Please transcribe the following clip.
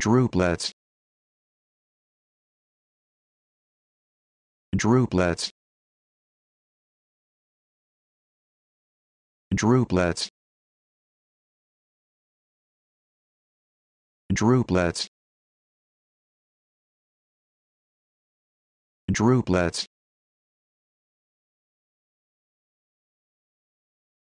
Droplets. Droplets. Droplets. Droplets. Droplets.